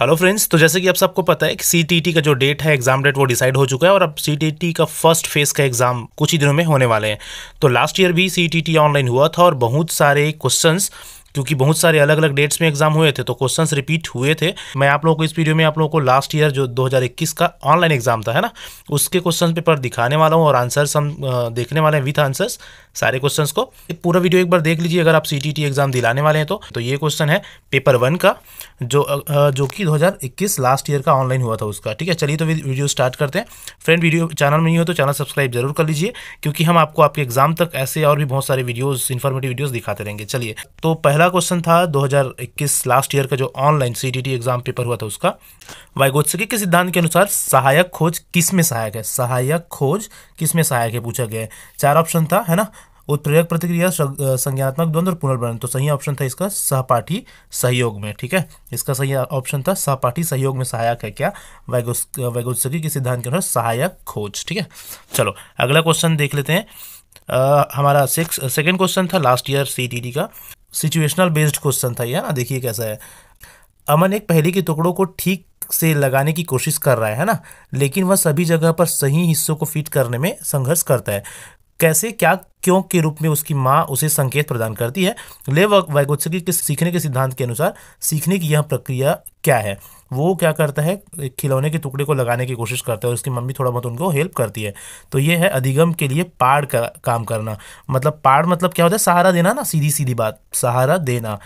hello friends तो जैसे कि आप सबको पता है कि सी का जो डेट है एग्जाम डेट वो डिसाइड हो चुका है और अब सी का फर्स्ट फेज का एग्जाम कुछ ही दिनों में होने वाले हैं तो लास्ट ईयर भी सी ऑनलाइन हुआ था और बहुत सारे क्वेश्चंस क्योंकि बहुत सारे अलग अलग डेट्स में एग्जाम हुए थे तो क्वेश्चंस रिपीट हुए थे मैं आप लोगों को इस वीडियो में आप लोगों को लास्ट ईयर जो 2021 का ऑनलाइन एग्जाम था है ना उसके क्वेश्चन पेपर दिखाने वाला हूँ और आंसर्स हम देखने वाले हैं विथ आंसर्स सारे क्वेश्चंस को पूरा वीडियो एक बार देख लीजिए अगर आप सी एग्जाम दिलाने वाले हैं तो, तो ये क्वेश्चन है पेपर वन का जो जो कि 2021 लास्ट ईयर का ऑनलाइन हुआ था उसका ठीक है चलिए तो वीडियो स्टार्ट करते हैं फ्रेंड वीडियो चैनल में नहीं हो तो चैनल सब्सक्राइब जरूर कर लीजिए क्योंकि हम आपको आपके एग्जाम तक ऐसे और भी बहुत सारे वीडियोज़ इन्फॉर्मेटिव वीडियोज़ दिखाते रहेंगे चलिए तो पहला क्वेश्चन था दो लास्ट ईयर का जो ऑनलाइन सी एग्जाम पेपर हुआ था उसका वाइगोत्सकी के सिद्धांत के अनुसार सहायक खोज किस में सहायक है सहायक खोज किस में सहायक है पूछा गया है चार ऑप्शन था है ना उत्प्रेरक प्रतिक्रिया संज्ञात्मक द्वंद्व और पुनर्वरण तो सही ऑप्शन था इसका सहपाठी सहयोग में ठीक है इसका सही ऑप्शन था सहपाठी सहयोग में सहायक है क्या वैगोत्सकी के सिद्धांत के अनुसार सहायक खोज ठीक है चलो अगला क्वेश्चन देख लेते हैं आ, हमारा सिक्स सेकेंड क्वेश्चन था लास्ट ईयर सी का सिचुएशनल बेस्ड क्वेश्चन था यह हाँ, देखिए कैसा है अमन एक पहले के टुकड़ों को ठीक से लगाने की कोशिश कर रहा है ना लेकिन वह सभी जगह पर सही हिस्सों को फिट करने में संघर्ष करता है कैसे क्या क्यों के रूप में उसकी माँ उसे संकेत प्रदान करती है ले वाइगोत्सकी के सीखने के सिद्धांत के अनुसार सीखने की यह प्रक्रिया क्या है वो क्या करता है खिलौने के टुकड़े को लगाने की कोशिश करता है और उसकी मम्मी थोड़ा बहुत उनको हेल्प करती है तो ये है अधिगम के लिए पाड़ का काम करना मतलब पाड़ मतलब क्या होता है सहारा देना ना सीधी सीधी बात सहारा देना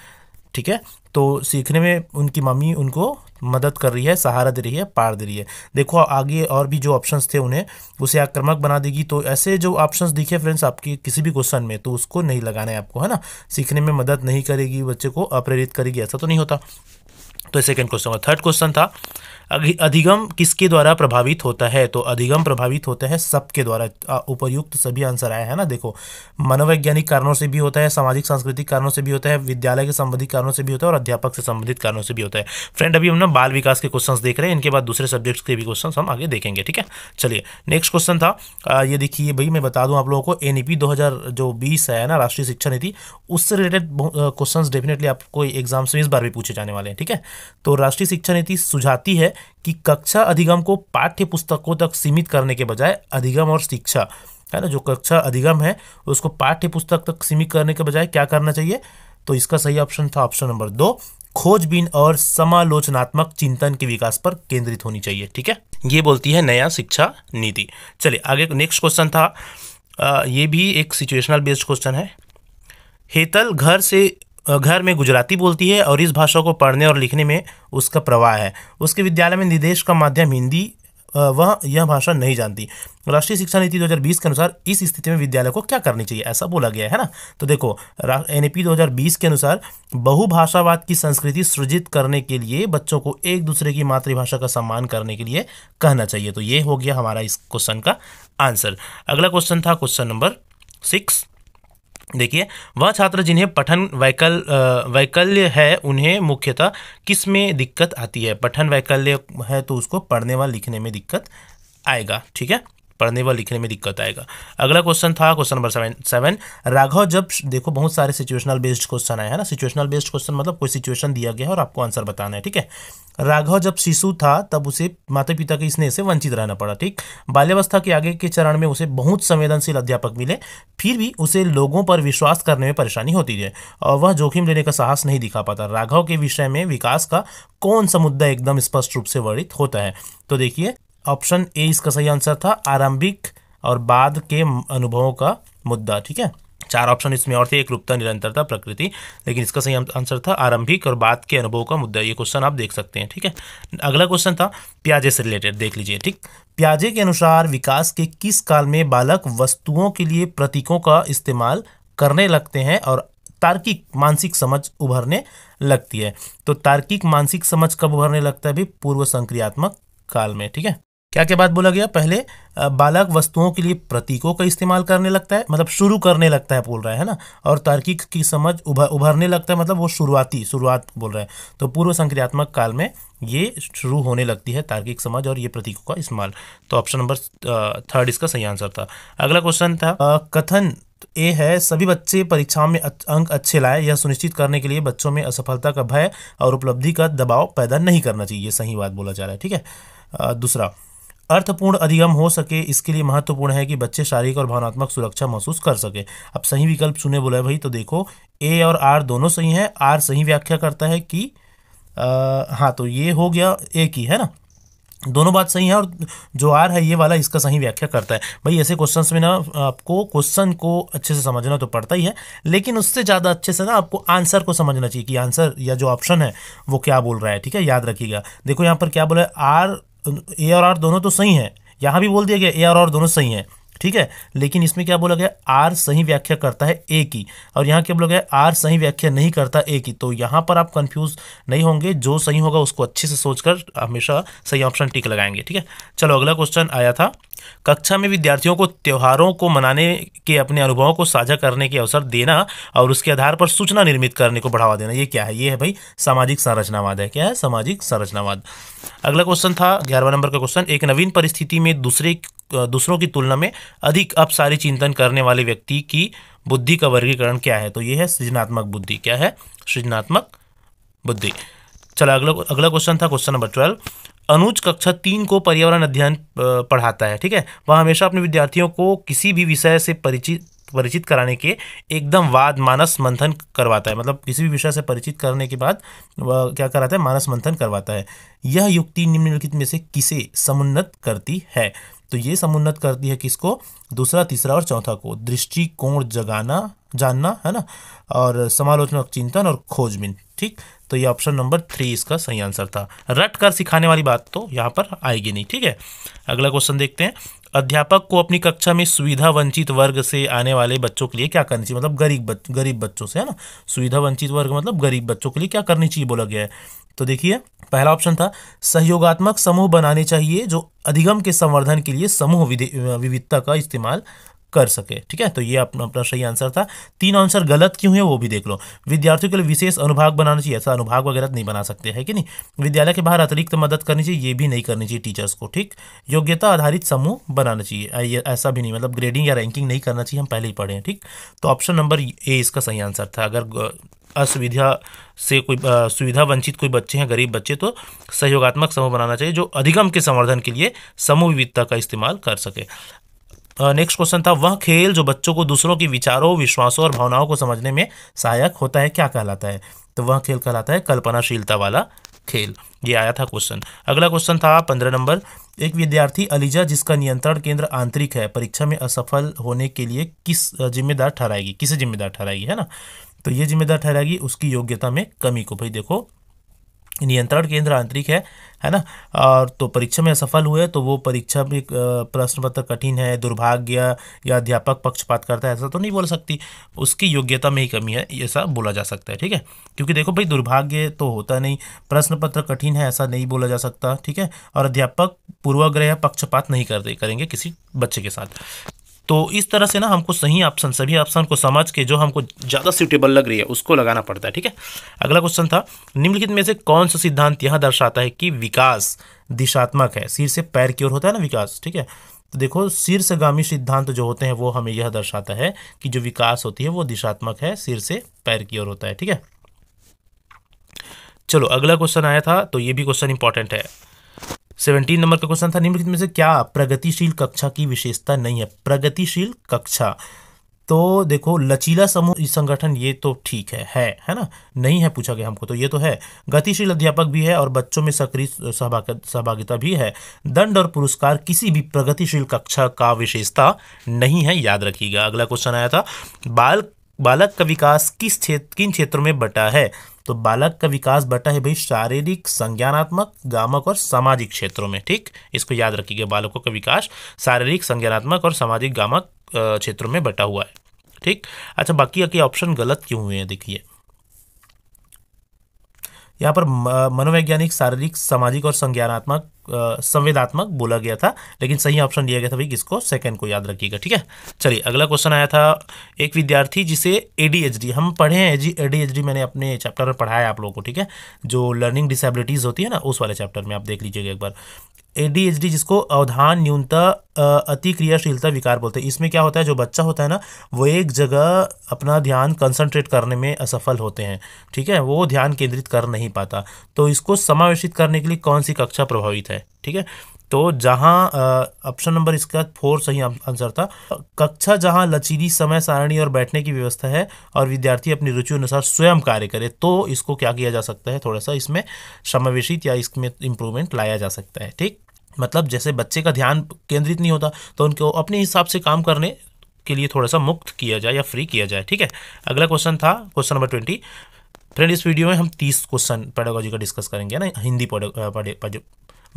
ठीक है तो सीखने में उनकी मम्मी उनको मदद कर रही है सहारा दे रही है पार दे रही है देखो आगे और भी जो ऑप्शंस थे उन्हें उसे आक्रमक बना देगी तो ऐसे जो ऑप्शंस दिखे फ्रेंड्स आपके किसी भी क्वेश्चन में तो उसको नहीं लगाना है आपको है ना सीखने में मदद नहीं करेगी बच्चे को अप्रेरित करेगी ऐसा तो नहीं होता तो सेकेंड क्वेश्चन थर्ड क्वेश्चन था अधिगम किसके द्वारा प्रभावित होता है तो अधिगम प्रभावित होता है सबके द्वारा उपयुक्त सभी आंसर आया है ना देखो मनोवैज्ञानिक कारणों से भी होता है सामाजिक सांस्कृतिक कारणों से भी होता है विद्यालय के संबंधित कारणों से भी होता है और अध्यापक से संबंधित कारणों से भी होता है फ्रेंड अभी हम ना बाल विकास के क्वेश्चन देख रहे हैं इनके बाद दूसरे सब्जेक्ट्स के भी क्वेश्चन हम आगे देखेंगे ठीक है चलिए नेक्स्ट क्वेश्चन था ये देखिए भाई मैं बता दूँ आप लोगों को एन ई e जो बीस है ना राष्ट्रीय शिक्षा नीति उससे रिलेटेड क्वेश्चन डेफिनेटली आपको एग्जाम्स में इस बार भी पूछे जाने वाले हैं ठीक है तो राष्ट्रीय शिक्षा नीति सुझाती है कि कक्षा अधिगम को पाठ्य पुस्तकों तक सीमित करने के बजाय अधिगम और शिक्षा है ना जो कक्षा अधिगम है उसको पाठ्य पुस्तक तक सीमित करने के बजाय क्या करना चाहिए तो इसका सही ऑप्शन था ऑप्शन नंबर दो खोजबीन और समालोचनात्मक चिंतन के विकास पर केंद्रित होनी चाहिए ठीक है ये बोलती है नया शिक्षा नीति चलिए आगे नेक्स्ट क्वेश्चन था आ, ये भी एक सिचुएशनल बेस्ड क्वेश्चन है हेतल घर से घर में गुजराती बोलती है और इस भाषा को पढ़ने और लिखने में उसका प्रवाह है उसके विद्यालय में निर्देश का माध्यम हिंदी वह यह भाषा नहीं जानती राष्ट्रीय शिक्षा नीति 2020 के अनुसार इस स्थिति में विद्यालय को क्या करनी चाहिए ऐसा बोला गया है ना तो देखो एन ई के अनुसार बहुभाषावाद की संस्कृति सृजित करने के लिए बच्चों को एक दूसरे की मातृभाषा का सम्मान करने के लिए कहना चाहिए तो ये हो गया हमारा इस क्वेश्चन का आंसर अगला क्वेश्चन था क्वेश्चन नंबर सिक्स देखिए वह छात्र जिन्हें पठन वैकल वैकल्य है उन्हें मुख्यतः किस में दिक्कत आती है पठन वैकल्य है तो उसको पढ़ने व लिखने में दिक्कत आएगा ठीक है पढ़ने व लिखने में दिक्कत आएगा अगला क्वेश्चन था question number seven seven Raghav जब देखो बहुत सारे सिचुएशनल बेस्ड क्वेश्चन आए हैं ना सिचुएशनल बेस्ड क्वेश्चन मतलब कोई सिचुएशन दिया गया है और आपको आंसर बताना है ठीक है राघव जब शिशु था तब उसे माता पिता के स्नेह से वंचित रहना पड़ा ठीक बाल्यावस्था के आगे के चरण में उसे बहुत संवेदनशील अध्यापक मिले फिर भी उसे लोगों पर विश्वास करने में परेशानी होती है और वह जोखिम लेने का साहस नहीं दिखा पाता राघव के विषय में विकास का कौन सा मुद्दा एकदम स्पष्ट रूप से वर्णित होता है तो देखिए ऑप्शन ए इसका सही आंसर था आरंभिक और बाद के अनुभवों का मुद्दा ठीक है चार ऑप्शन इसमें और थे एक रूपता निरंतरता प्रकृति लेकिन इसका सही आंसर था आरंभिक और बाद के अनुभव का मुद्दा ये क्वेश्चन आप देख सकते हैं ठीक है अगला क्वेश्चन था प्याजे से रिलेटेड देख लीजिए ठीक प्याजे के अनुसार विकास के किस काल में बालक वस्तुओं के लिए प्रतीकों का इस्तेमाल करने लगते हैं और तार्किक मानसिक समझ उभरने लगती है तो तार्किक मानसिक समझ कब उभरने लगता है भी पूर्व संक्रियात्मक काल में ठीक है क्या क्या बात बोला गया पहले बालक वस्तुओं के लिए प्रतीकों का इस्तेमाल करने लगता है मतलब शुरू करने लगता है बोल रहा है ना और तार्किक की समझ उभर उभरने लगता है मतलब वो शुरुआती शुरुआत बोल रहा है तो पूर्व संक्रियात्मक काल में ये शुरू होने लगती है तार्किक समझ और ये प्रतीकों का इस्तेमाल तो ऑप्शन नंबर थर्ड इसका सही आंसर था अगला क्वेश्चन था कथन ए है सभी बच्चे परीक्षाओं में अंक अच्छे लाए यह सुनिश्चित करने के लिए बच्चों में असफलता का भय और उपलब्धि का दबाव पैदा नहीं करना चाहिए सही बात बोला जा रहा है ठीक है दूसरा अर्थपूर्ण अधिगम हो सके इसके लिए महत्वपूर्ण है कि बच्चे शारीरिक और भावनात्मक सुरक्षा महसूस कर सके अब सही विकल्प सुने बोले भाई तो देखो ए और आर दोनों सही हैं आर सही व्याख्या करता है कि आ, हाँ तो ये हो गया ए की है ना दोनों बात सही है और जो आर है ये वाला इसका सही व्याख्या करता है भाई ऐसे क्वेश्चंस में ना आपको क्वेश्चन को अच्छे से समझना तो पड़ता ही है लेकिन उससे ज़्यादा अच्छे से ना आपको आंसर को समझना चाहिए कि आंसर या जो ऑप्शन है वो क्या बोल रहा है ठीक है याद रखिएगा देखो यहाँ पर क्या बोला है आर ए और आर दोनों तो सही हैं यहाँ भी बोल दिया गया ए आर आर दोनों सही हैं ठीक है लेकिन इसमें क्या बोला गया आर सही व्याख्या करता है ए की और यहाँ क्या बोला गया आर सही व्याख्या नहीं करता ए की तो यहाँ पर आप कंफ्यूज नहीं होंगे जो सही होगा उसको अच्छे से सोचकर हमेशा सही ऑप्शन टिक लगाएंगे ठीक है चलो अगला क्वेश्चन आया था कक्षा में विद्यार्थियों को त्योहारों को मनाने के अपने अनुभवों को साझा करने के अवसर देना और उसके आधार पर सूचना निर्मित करने को बढ़ावा देना ये क्या है ये है भाई सामाजिक संरचनावाद है क्या है सामाजिक संरचनावाद अगला क्वेश्चन था ग्यारहवा नंबर का क्वेश्चन एक नवीन परिस्थिति में दूसरे दूसरों की तुलना में अधिक अपसारी चिंतन करने वाले व्यक्ति की बुद्धि का वर्गीकरण क्या है तो ये है सृजनात्मक बुद्धि क्या है सृजनात्मक बुद्धि चला अगला अगला क्वेश्चन था क्वेश्चन नंबर ट्वेल्व अनुज कक्षा तीन को पर्यावरण अध्ययन पढ़ाता है ठीक है वह हमेशा अपने विद्यार्थियों को किसी भी विषय से परिचित परिचित कराने के एकदम वाद मानस मंथन करवाता है मतलब किसी भी विषय से परिचित करने के बाद वह क्या कराता है मानस मंथन करवाता है यह युक्ति निम्नलिखित में से किसे समुन्नत करती है तो ये समुन्नत करती है किसको दूसरा तीसरा और चौथा को दृष्टिकोण जगाना जानना है ना और समालोचना चिंतन और खोजबीन ठीक तो ये ऑप्शन नंबर थ्री इसका सही आंसर था रट कर सिखाने वाली बात तो यहाँ पर आएगी नहीं ठीक है अगला क्वेश्चन देखते हैं अध्यापक को अपनी कक्षा में सुविधा वंचित वर्ग से आने वाले बच्चों के लिए क्या करनी चाहिए मतलब गरीब बच, गरीब बच्चों से है ना सुविधा वंचित वर्ग मतलब गरीब बच्चों के लिए क्या करनी चाहिए बोला गया है तो देखिए पहला ऑप्शन था सहयोगात्मक समूह बनाने चाहिए जो अधिगम के संवर्धन के लिए समूह विविधता का इस्तेमाल कर सके ठीक है तो ये अपना अपना सही आंसर था तीन आंसर गलत क्यों है वो भी देख लो विद्यार्थियों के लिए विशेष अनुभाग बनाना चाहिए ऐसा अनुभाग वगैरह नहीं बना सकते हैं कि नहीं विद्यालय के बाहर अतिरिक्त मदद करनी चाहिए ये भी नहीं करनी चाहिए टीचर्स को ठीक योग्यता आधारित समूह बनाना चाहिए ऐसा भी नहीं मतलब ग्रेडिंग या रैंकिंग नहीं करना चाहिए हम पहले ही पढ़े हैं ठीक तो ऑप्शन नंबर ए इसका सही आंसर था अगर असुविधा से कोई सुविधा वंचित कोई बच्चे हैं गरीब बच्चे तो सहयोगात्मक समूह बनाना चाहिए जो अधिगम के संवर्धन के लिए समूह विविधता का इस्तेमाल कर सके नेक्स्ट क्वेश्चन था वह खेल जो बच्चों को दूसरों के विचारों विश्वासों और भावनाओं को समझने में सहायक होता है क्या कहलाता है तो वह खेल कहलाता है कल्पनाशीलता वाला खेल ये आया था क्वेश्चन अगला क्वेश्चन था पंद्रह नंबर एक विद्यार्थी अलीजा जिसका नियंत्रण केंद्र आंतरिक है परीक्षा में असफल होने के लिए किस जिम्मेदार ठहराएगी किसे जिम्मेदार ठहराएगी है ना तो ये जिम्मेदार ठहराएगी उसकी योग्यता में कमी को भाई देखो नियंत्रण केंद्र आंतरिक है है ना और तो परीक्षा में असफल हुए तो वो परीक्षा भी प्रश्न पत्र कठिन है दुर्भाग्य या अध्यापक पक्षपात करता है ऐसा तो नहीं बोल सकती उसकी योग्यता में ही कमी है ऐसा बोला जा सकता है ठीक है क्योंकि देखो भाई दुर्भाग्य तो होता नहीं प्रश्न पत्र कठिन है ऐसा नहीं बोला जा सकता ठीक है और अध्यापक पूर्वाग्रह पक्षपात नहीं करते करेंगे किसी बच्चे के साथ तो इस तरह से ना हमको सही ऑप्शन सभी ऑप्शन को समझ के जो हमको ज़्यादा सूटेबल लग रही है उसको लगाना पड़ता है ठीक है अगला क्वेश्चन था निम्नलिखित में से कौन सा सिद्धांत यह दर्शाता है कि विकास दिशात्मक है सिर से पैर की ओर होता है ना विकास ठीक है तो देखो शीर्षगामी सिद्धांत जो होते हैं वो हमें यह दर्शाता है कि जो विकास होती है वो दिशात्मक है सिर से पैर की ओर होता है ठीक है चलो अगला क्वेश्चन आया था तो ये भी क्वेश्चन इंपॉर्टेंट है सेवेंटीन नंबर का क्वेश्चन था निम्नलिखित में से क्या प्रगतिशील कक्षा की विशेषता नहीं है प्रगतिशील कक्षा तो देखो लचीला समूह संगठन ये तो ठीक है है है ना नहीं है पूछा गया हमको तो ये तो है गतिशील अध्यापक भी है और बच्चों में सक्रिय सहभागिता भी है दंड और पुरस्कार किसी भी प्रगतिशील कक्षा का विशेषता नहीं है याद रखिएगा अगला क्वेश्चन आया था बाल बालक का विकास किस क्षेत्र किन क्षेत्रों में बटा है तो बालक का विकास बटा है भाई शारीरिक संज्ञानात्मक गामक और सामाजिक क्षेत्रों में ठीक इसको याद रखिएगा बालकों का विकास शारीरिक संज्ञानात्मक और सामाजिक गामक क्षेत्रों में बटा हुआ है ठीक अच्छा बाकी अके ऑप्शन गलत क्यों हुए हैं देखिए यहाँ पर मनोवैज्ञानिक शारीरिक सामाजिक और संज्ञानात्मक संवेदात्मक बोला गया था लेकिन सही ऑप्शन दिया गया था भाई किसको सेकंड को याद रखिएगा ठीक है चलिए अगला क्वेश्चन आया था एक विद्यार्थी जिसे एडीएचडी हम पढ़े हैं जी एडीएचडी मैंने अपने चैप्टर में पढ़ाया आप लोगों को ठीक है जो लर्निंग डिसेबिलिटीज़ होती है ना उस वाले चैप्टर में आप देख लीजिएगा एक बार एडीएचडी जिसको अवधान न्यूनता अति क्रियाशीलता विकार बोलते हैं इसमें क्या होता है जो बच्चा होता है ना वो एक जगह अपना ध्यान कंसंट्रेट करने में असफल होते हैं ठीक है वो ध्यान केंद्रित कर नहीं पाता तो इसको समावेशित करने के लिए कौन सी कक्षा प्रभावित है है ठीक है तो जहाँ ऑप्शन नंबर इसका फोर सही आंसर था कक्षा जहाँ लचीली समय सारणी और बैठने की व्यवस्था है और विद्यार्थी अपनी रुचि अनुसार स्वयं कार्य करे तो इसको क्या किया जा सकता है थोड़ा सा इसमें समावेशित या इसमें इम्प्रूवमेंट लाया जा सकता है ठीक मतलब जैसे बच्चे का ध्यान केंद्रित नहीं होता तो उनको अपने हिसाब से काम करने के लिए थोड़ा सा मुक्त किया जाए या फ्री किया जाए ठीक है अगला क्वेश्चन था क्वेश्चन नंबर ट्वेंटी फ्रेंड इस वीडियो में हम तीस क्वेश्चन पेडागोजी का डिस्कस करेंगे ना हिंदी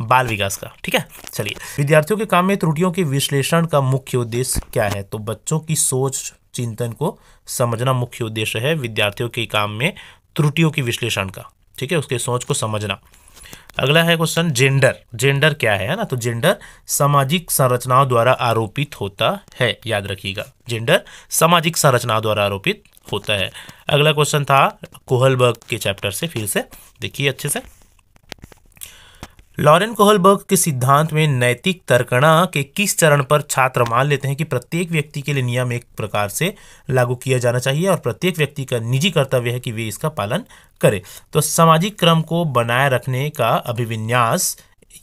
बाल विकास का ठीक है चलिए विद्यार्थियों के काम में त्रुटियों के विश्लेषण का मुख्य उद्देश्य क्या है तो बच्चों की सोच चिंतन को समझना मुख्य उद्देश्य है विद्यार्थियों के काम में त्रुटियों के विश्लेषण का ठीक है उसके सोच को समझना अगला है क्वेश्चन जेंडर जेंडर क्या है ना तो जेंडर सामाजिक संरचनाओं द्वारा आरोपित होता है याद रखिएगा जेंडर सामाजिक संरचनाओं द्वारा आरोपित होता है अगला क्वेश्चन था कोहलबर्ग के चैप्टर से फिर से देखिए अच्छे से लॉरेन कोहलबर्ग के सिद्धांत में नैतिक तर्कणा के किस चरण पर छात्र मान लेते हैं कि प्रत्येक व्यक्ति के लिए नियम एक प्रकार से लागू किया जाना चाहिए और प्रत्येक व्यक्ति का निजी कर्तव्य है कि वे इसका पालन करें तो सामाजिक क्रम को बनाए रखने का अभिविन्यास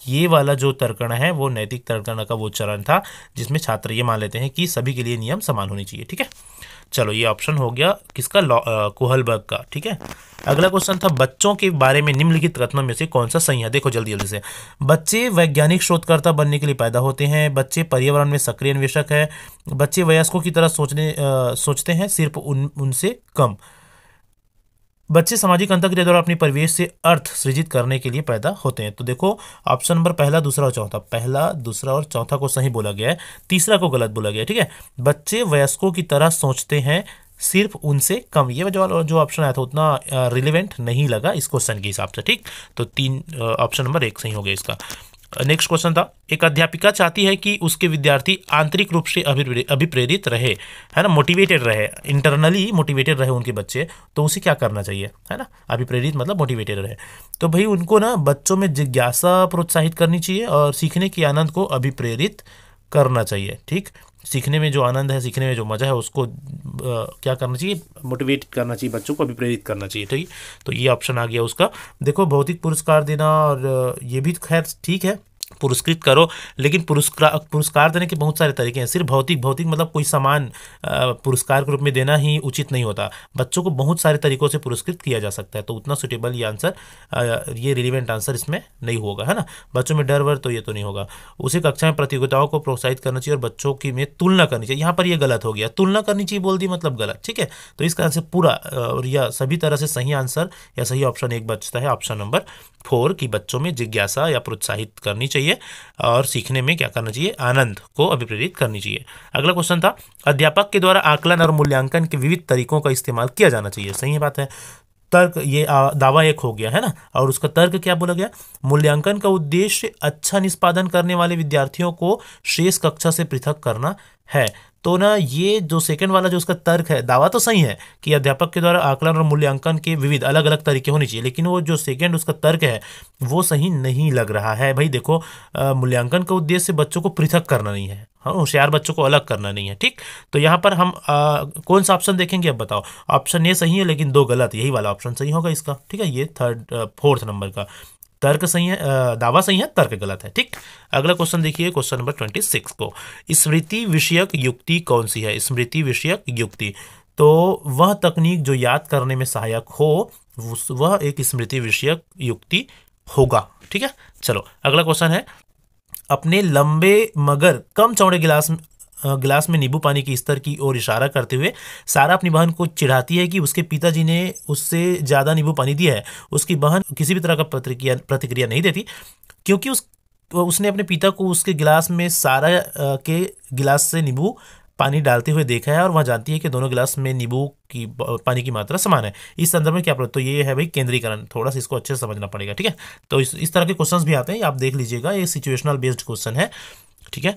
ये वाला जो तर्कण है वो नैतिक तर्कणा का वो चरण था जिसमें छात्र ये मान लेते हैं कि सभी के लिए नियम समान होने चाहिए ठीक है चलो ये ऑप्शन हो गया किसका कोहलबर्ग का ठीक है अगला क्वेश्चन था बच्चों के बारे में निम्नलिखित रत्नों में से कौन सा सही है देखो जल्दी जल्दी से बच्चे वैज्ञानिक शोधकर्ता बनने के लिए पैदा होते हैं बच्चे पर्यावरण में सक्रिय अन्वेषक है बच्चे वयस्कों की तरह सोचने आ, सोचते हैं सिर्फ उन उनसे कम बच्चे सामाजिक अंतर के द्वारा अपनी परिवेश से अर्थ सृजित करने के लिए पैदा होते हैं तो देखो ऑप्शन नंबर पहला दूसरा और चौथा पहला दूसरा और चौथा को सही बोला गया है तीसरा को गलत बोला गया है ठीक है बच्चे वयस्कों की तरह सोचते हैं सिर्फ उनसे कम ये जवाब जो ऑप्शन आया था उतना रिलेवेंट नहीं लगा इस क्वेश्चन के हिसाब से ठीक तो तीन ऑप्शन नंबर एक सही हो गया इसका नेक्स्ट क्वेश्चन था एक अध्यापिका चाहती है कि उसके विद्यार्थी आंतरिक रूप से अभिप्रेरित रहे है ना मोटिवेटेड रहे इंटरनली मोटिवेटेड रहे उनके बच्चे तो उसे क्या करना चाहिए है ना अभिप्रेरित मतलब मोटिवेटेड रहे तो भाई उनको ना बच्चों में जिज्ञासा प्रोत्साहित करनी चाहिए और सीखने के आनंद को अभिप्रेरित करना चाहिए ठीक सीखने में जो आनंद है सीखने में जो मज़ा है उसको आ, क्या करना चाहिए मोटिवेट करना चाहिए बच्चों को प्रेरित करना चाहिए ठीक तो ये ऑप्शन आ गया उसका देखो भौतिक पुरस्कार देना और ये भी तो खैर ठीक है पुरस्कृत करो लेकिन पुरस्कार पुरस्कार देने के बहुत सारे तरीके हैं सिर्फ भौतिक भौतिक मतलब कोई सामान पुरस्कार के रूप में देना ही उचित नहीं होता बच्चों को बहुत सारे तरीक़ों से पुरस्कृत किया जा सकता है तो उतना सुटेबल ये आंसर ये रिलीवेंट आंसर इसमें नहीं होगा है ना बच्चों में डर वर तो ये तो नहीं होगा उसे कक्षा में प्रतियोगिताओं को प्रोत्साहित करना चाहिए और बच्चों की में तुलना करनी चाहिए यहाँ पर यह गलत हो गया तुलना करनी चाहिए बोल दी मतलब गलत ठीक है तो इस कारण से पूरा और यह सभी तरह से सही आंसर या सही ऑप्शन एक बचता है ऑप्शन नंबर फोर की बच्चों में जिज्ञासा या प्रोत्साहित करनी चाहिए चाहिए और सीखने में क्या करना चाहिए आनंद को अभिप्रेरित करनी चाहिए अगला क्वेश्चन था अध्यापक के द्वारा आकलन और मूल्यांकन के विविध तरीकों का इस्तेमाल किया जाना चाहिए सही बात है तर्क ये दावा एक हो गया है ना और उसका तर्क क्या बोला गया मूल्यांकन का उद्देश्य अच्छा निष्पादन करने वाले विद्यार्थियों को शेष कक्षा से पृथक करना है तो ना ये जो सेकंड वाला जो उसका तर्क है दावा तो सही है कि अध्यापक के द्वारा आकलन और मूल्यांकन के विविध अलग अलग तरीके होने चाहिए लेकिन वो जो सेकंड उसका तर्क है वो सही नहीं लग रहा है भाई देखो मूल्यांकन का उद्देश्य बच्चों को पृथक करना नहीं है हाँ होशियार बच्चों को अलग करना नहीं है ठीक तो यहाँ पर हम आ, कौन सा ऑप्शन देखेंगे अब बताओ ऑप्शन ये सही है लेकिन दो गलत यही वाला ऑप्शन सही होगा इसका ठीक है ये थर्ड फोर्थ नंबर का तर्क सही है दावा सही है तर्क गलत है ठीक अगला क्वेश्चन देखिए क्वेश्चन नंबर ट्वेंटी सिक्स को स्मृति विषयक युक्ति कौन सी है स्मृति विषयक युक्ति तो वह तकनीक जो याद करने में सहायक हो वह एक स्मृति विषयक युक्ति होगा ठीक है चलो अगला क्वेश्चन है अपने लंबे मगर कम चौड़े गिलास गिलास में नींबू पानी के स्तर की ओर इशारा करते हुए सारा अपनी बहन को चिढ़ाती है कि उसके पिताजी ने उससे ज़्यादा नींबू पानी दिया है उसकी बहन किसी भी तरह का प्रतिक्रिया प्रतिक्रिया नहीं देती क्योंकि उस उसने अपने पिता को उसके गिलास में सारा के गिलास से नींबू पानी डालते हुए देखा है और वह जानती है कि दोनों गिलास में नींबू की पानी की मात्रा समान है इस संदर्भ में क्या तो ये है भाई केंद्रीकरण थोड़ा सा इसको अच्छे से समझना पड़ेगा ठीक है तो इस इस तरह के क्वेश्चंस भी आते हैं आप देख लीजिएगा ये सिचुएशनल बेस्ड क्वेश्चन है ठीक है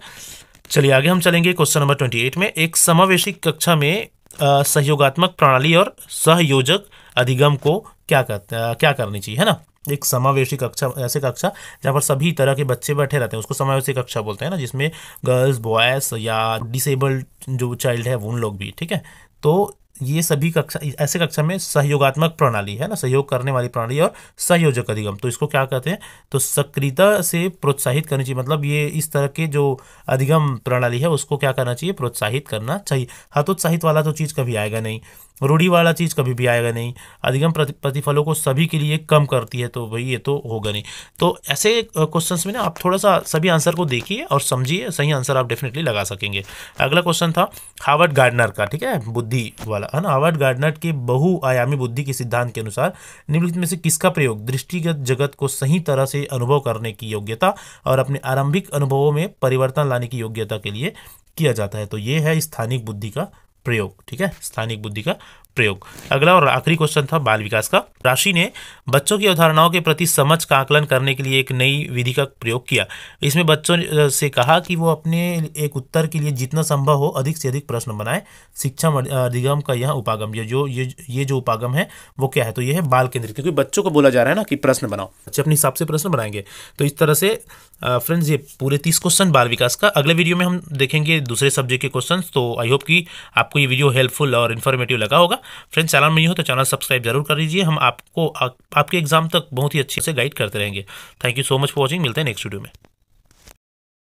चलिए आगे हम चलेंगे क्वेश्चन नंबर ट्वेंटी एट में एक समावेशी कक्षा में सहयोगात्मक प्रणाली और सहयोजक अधिगम को क्या करते आ, क्या करनी चाहिए है ना एक समावेशी कक्षा ऐसे कक्षा जहाँ पर सभी तरह के बच्चे बैठे रहते हैं उसको समावेशी कक्षा बोलते हैं ना जिसमें गर्ल्स बॉयज़ या डिसेबल्ड जो चाइल्ड है उन लोग भी ठीक है तो ये सभी कक्षा ऐसे कक्षा में सहयोगात्मक प्रणाली है ना सहयोग करने वाली प्रणाली और सहयोजक अधिगम तो इसको क्या कहते हैं तो सक्रियता से प्रोत्साहित करनी चाहिए मतलब ये इस तरह के जो अधिगम प्रणाली है उसको क्या करना चाहिए प्रोत्साहित करना चाहिए हतोत्साहित वाला तो चीज़ कभी आएगा नहीं रूढ़ी वाला चीज़ कभी भी आएगा नहीं अधिगम प्रतिफलों को सभी के लिए कम करती है तो भाई ये तो होगा नहीं तो ऐसे क्वेश्चंस में ना आप थोड़ा सा सभी आंसर को देखिए और समझिए सही आंसर आप डेफिनेटली लगा सकेंगे अगला क्वेश्चन था हावर्ड गार्डनर का ठीक है बुद्धि वाला है ना हावर्ड गार्डनर के बहुआयामी बुद्धि के सिद्धांत के अनुसार निम्नलिखित में से किसका प्रयोग दृष्टिगत जगत को सही तरह से अनुभव करने की योग्यता और अपने आरंभिक अनुभवों में परिवर्तन लाने की योग्यता के लिए किया जाता है तो ये है स्थानिक बुद्धि का प्रयोग ठीक है स्थानिक बुद्धि का प्रयोग अगला और आखिरी क्वेश्चन था बाल विकास का राशि ने बच्चों की अवधारणाओं के प्रति समझ का आकलन करने के लिए एक नई विधि का प्रयोग किया इसमें बच्चों से कहा कि वो अपने एक उत्तर के लिए जितना संभव हो अधिक से अधिक प्रश्न बनाए शिक्षा अधिगम का यह उपागम ये जो ये ये जो उपागम है वो क्या है तो ये है बाल केंद्रित क्योंकि बच्चों को बोला जा रहा है ना कि प्रश्न बनाओ बच्चे अपने हिसाब से प्रश्न बनाएंगे तो इस तरह से फ्रेंड्स ये पूरे तीस क्वेश्चन बाल विकास का अगले वीडियो में हम देखेंगे दूसरे सब्जेक्ट के क्वेश्चन तो आई होप कि आपको ये वीडियो हेल्पफुल और इन्फॉर्मेटिव लगा होगा फ्रेंड्स चैनल में ही हो तो चैनल सब्सक्राइब जरूर कर लीजिए हम आपको आपके एग्जाम तक बहुत ही अच्छे से गाइड करते रहेंगे thank you so much for watching मिलते हैं नेक्स्ट वीडियो में